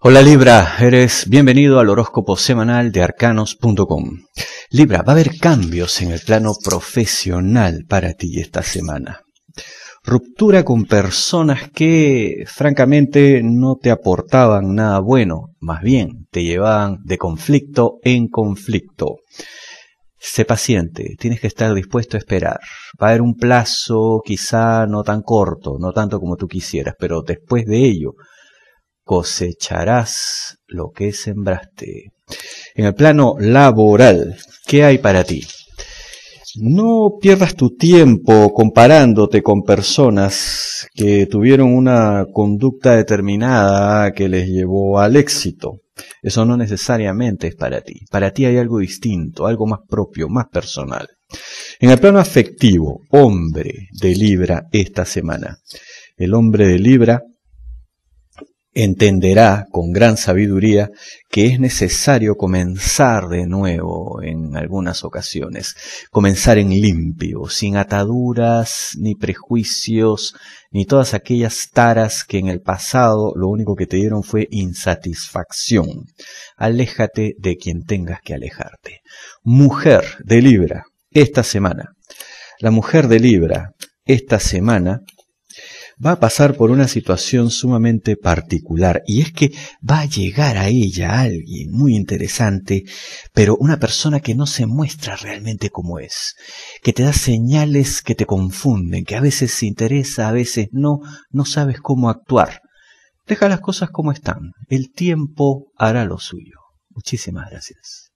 Hola Libra, eres bienvenido al horóscopo semanal de arcanos.com. Libra, va a haber cambios en el plano profesional para ti esta semana. Ruptura con personas que francamente no te aportaban nada bueno, más bien te llevaban de conflicto en conflicto. Sé paciente, tienes que estar dispuesto a esperar. Va a haber un plazo quizá no tan corto, no tanto como tú quisieras, pero después de ello cosecharás lo que sembraste. En el plano laboral, ¿qué hay para ti? No pierdas tu tiempo comparándote con personas que tuvieron una conducta determinada que les llevó al éxito. Eso no necesariamente es para ti. Para ti hay algo distinto, algo más propio, más personal. En el plano afectivo, hombre de Libra esta semana. El hombre de Libra entenderá con gran sabiduría que es necesario comenzar de nuevo en algunas ocasiones, comenzar en limpio, sin ataduras, ni prejuicios, ni todas aquellas taras que en el pasado lo único que te dieron fue insatisfacción. Aléjate de quien tengas que alejarte. Mujer de Libra, esta semana. La mujer de Libra, esta semana va a pasar por una situación sumamente particular y es que va a llegar a ella alguien muy interesante, pero una persona que no se muestra realmente como es, que te da señales que te confunden, que a veces se interesa, a veces no, no sabes cómo actuar. Deja las cosas como están, el tiempo hará lo suyo. Muchísimas gracias.